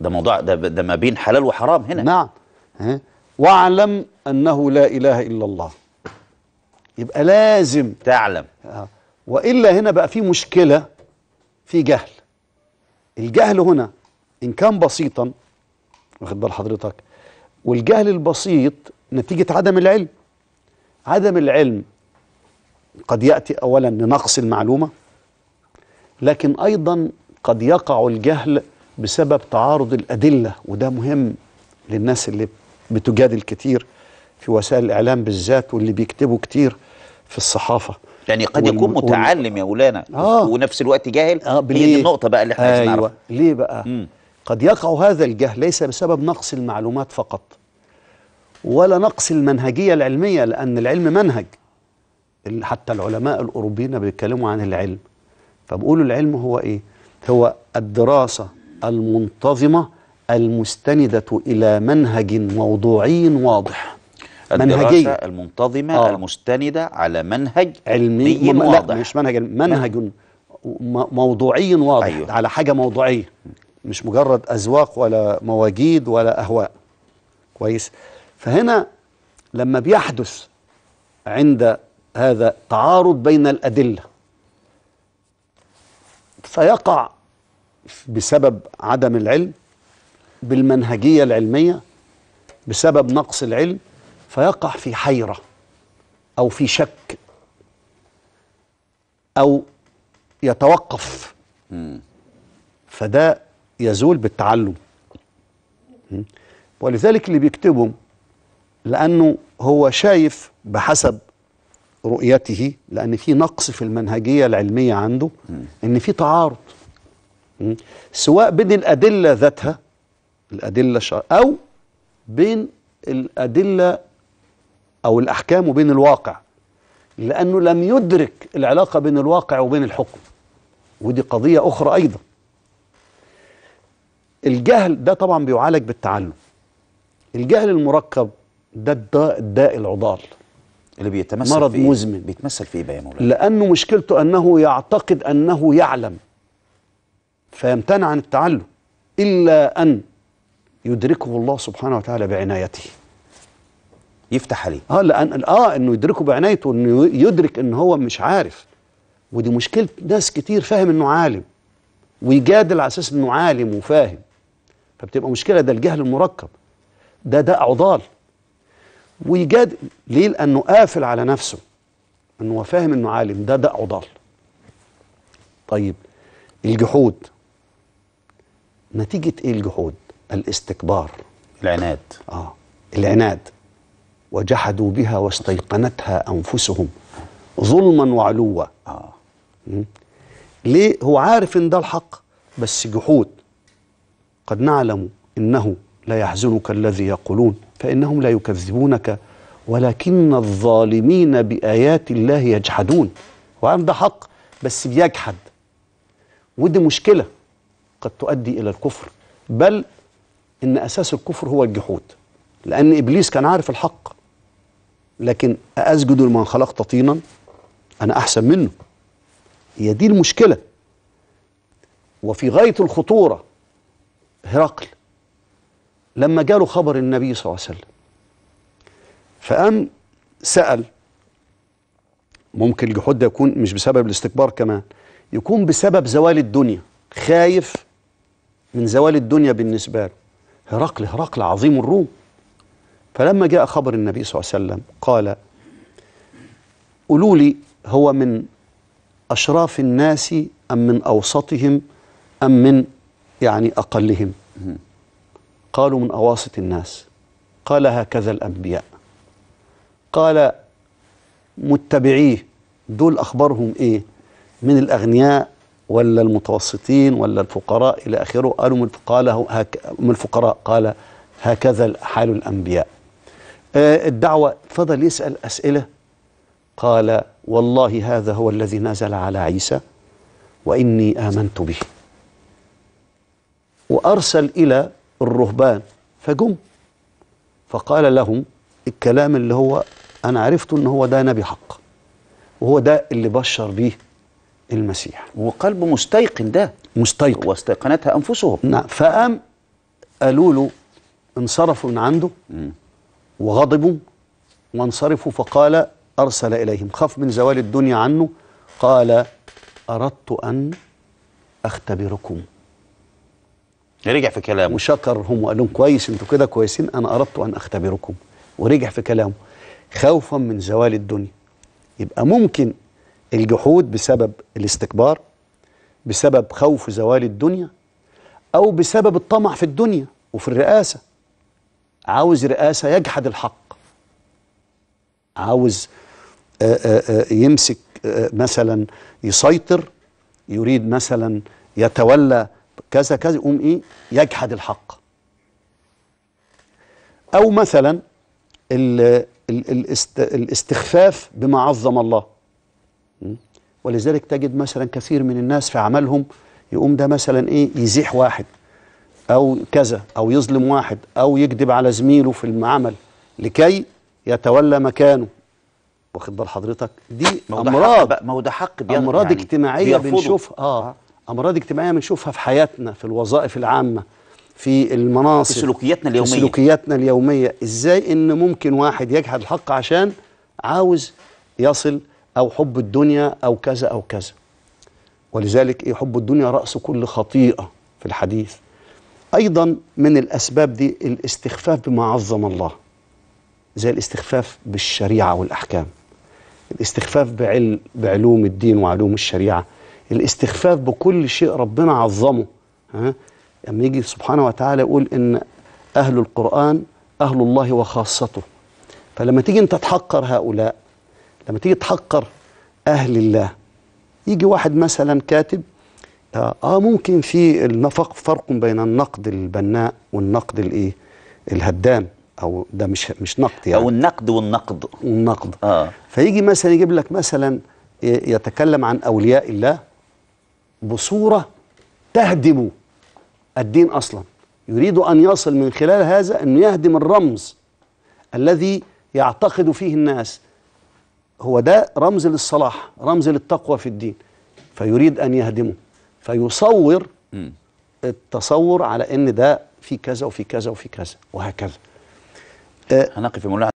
ده موضوع ده, ده ما بين حلال وحرام هنا نعم واعلم أنه لا إله إلا الله يبقى لازم تعلم وإلا هنا بقى في مشكلة في جهل الجهل هنا إن كان بسيطا واخد بال حضرتك والجهل البسيط نتيجة عدم العلم عدم العلم قد يأتي أولا لنقص المعلومة لكن أيضا قد يقع الجهل بسبب تعارض الأدلة وده مهم للناس اللي بتجادل كتير في وسائل الإعلام بالذات واللي بيكتبوا كتير في الصحافة يعني قد والم... يكون متعلم يا مولانا آه. ونفس الوقت جاهل آه هي دي النقطة بقى اللي احنا عايزين أيوة. ليه بقى؟ مم. قد يقع هذا الجهل ليس بسبب نقص المعلومات فقط ولا نقص المنهجية العلمية لأن العلم منهج حتى العلماء الأوروبيين بيتكلموا عن العلم فبقولوا العلم هو إيه؟ هو الدراسة المنتظمة المستندة إلى منهج موضوعي واضح منهجية المنتظمة آه. المستندة على منهج علمي مم... واضح لا مش منهج منهج نعم. م... موضوعي واضح أيوه. على حاجة موضوعية مش مجرد أذواق ولا مواجيد ولا أهواء كويس فهنا لما بيحدث عند هذا تعارض بين الأدلة فيقع بسبب عدم العلم بالمنهجية العلمية بسبب نقص العلم فيقع في حيرة أو في شك أو يتوقف فده يزول بالتعلم ولذلك اللي بيكتبهم لأنه هو شايف بحسب رؤيته لأن في نقص في المنهجية العلمية عنده إن في تعارض سواء بين الأدلة ذاتها الأدلة أو بين الأدلة أو الأحكام وبين الواقع لأنه لم يدرك العلاقة بين الواقع وبين الحكم ودي قضية أخرى أيضا الجهل ده طبعا بيعالج بالتعلم الجهل المركب ده الداء الداء العضال اللي بيتمثل مرض في مزمن بيتمثل في ايه بقى يا مولانا؟ لانه مشكلته انه يعتقد انه يعلم فيمتنع عن التعلم إلا أن يدركه الله سبحانه وتعالى بعنايته يفتح عليه اه لان اه انه يدركه بعنايته انه يدرك ان هو مش عارف ودي مشكله ناس كتير فاهم انه عالم ويجادل على اساس انه عالم وفاهم فبتبقى مشكله ده الجهل المركب ده ده عضال ويجادل ليه لانه قافل على نفسه انه هو فاهم انه عالم ده ده عضال طيب الجحود نتيجة إيه الجحود الاستكبار العناد آه العناد وجحدوا بها واستيقنتها أنفسهم ظلما وعلوا آه. ليه هو عارف إن ده الحق بس جحود قد نعلم إنه لا يحزنك الذي يقولون فإنهم لا يكذبونك ولكن الظالمين بآيات الله يجحدون وعارف ده حق بس بيجحد ودي مشكلة قد تؤدي إلى الكفر بل إن أساس الكفر هو الجحود لأن إبليس كان عارف الحق لكن أسجد لمن خلقت طينا أنا أحسن منه هي دي المشكلة وفي غاية الخطورة هرقل لما جاله خبر النبي صلى الله عليه وسلم فقام سأل ممكن الجحود ده يكون مش بسبب الاستكبار كمان يكون بسبب زوال الدنيا خايف من زوال الدنيا بالنسبة له هرقل هرقل عظيم الروم فلما جاء خبر النبي صلى الله عليه وسلم قال قولوا لي هو من أشراف الناس أم من أوسطهم أم من يعني أقلهم قالوا من أواسط الناس قال هكذا الأنبياء قال متبعيه دول أخبارهم إيه من الأغنياء ولا المتوسطين ولا الفقراء إلى آخره قالوا من الفقراء, هك من الفقراء قال هكذا حال الأنبياء آه، الدعوة فضل يسأل أسئلة قال والله هذا هو الذي نزل على عيسى وإني آمنت به وأرسل إلى الرهبان فجم فقال لهم الكلام اللي هو أنا عرفته إن هو ده نبي حق وهو ده اللي بشر بيه المسيح وقلبه مستيقن ده مستيقن واستيقنتها أنفسهم نعم فقام قالوا له انصرفوا من عنده م. وغضبوا وانصرفوا فقال أرسل إليهم خاف من زوال الدنيا عنه قال أردت أن أختبركم رجع في كلامه وشكرهم وقال لهم كويس انتوا كده كويسين انا اردت ان اختبركم ورجع في كلامه خوفا من زوال الدنيا يبقى ممكن الجحود بسبب الاستكبار بسبب خوف زوال الدنيا أو بسبب الطمع في الدنيا وفي الرئاسة عاوز رئاسة يجحد الحق عاوز آه، آه، آه، يمسك مثلا يسيطر يريد مثلا يتولى كذا كذا يقوم ايه يجحد الحق او مثلا الاستخفاف بما عظم الله ولذلك تجد مثلا كثير من الناس في عملهم يقوم ده مثلا ايه يزيح واحد او كذا او يظلم واحد او يكذب على زميله في العمل لكي يتولى مكانه واخد بال حضرتك دي امراض ما هو ده حق امراض يعني اجتماعيه بنشوفها اه امراض اجتماعيه بنشوفها في حياتنا في الوظائف العامه في المناصب في سلوكياتنا اليوميه في سلوكياتنا اليوميه ازاي ان ممكن واحد يجحد الحق عشان عاوز يصل أو حب الدنيا أو كذا أو كذا ولذلك إيه حب الدنيا رأس كل خطيئة في الحديث أيضا من الأسباب دي الاستخفاف بما عظم الله زي الاستخفاف بالشريعة والأحكام الاستخفاف بعل بعلوم الدين وعلوم الشريعة الاستخفاف بكل شيء ربنا عظمه ها لما يجي سبحانه وتعالى يقول إن أهل القرآن أهل الله وخاصته فلما تيجي أنت تحقر هؤلاء لما تيجي تحقر أهل الله يجي واحد مثلا كاتب آه, آه، ممكن في النفق فرق بين النقد البناء والنقد الإيه الهدام أو ده مش مش نقد يعني أو النقد والنقد والنقد آه. فيجي مثلا يجيب لك مثلا يتكلم عن أولياء الله بصورة تهدم الدين أصلا يريد أن يصل من خلال هذا انه يهدم الرمز الذي يعتقد فيه الناس هو ده رمز للصلاح رمز للتقوى في الدين فيريد أن يهدمه فيصور التصور على أن ده في كذا وفي كذا وفي كذا وهكذا آه، هنقف في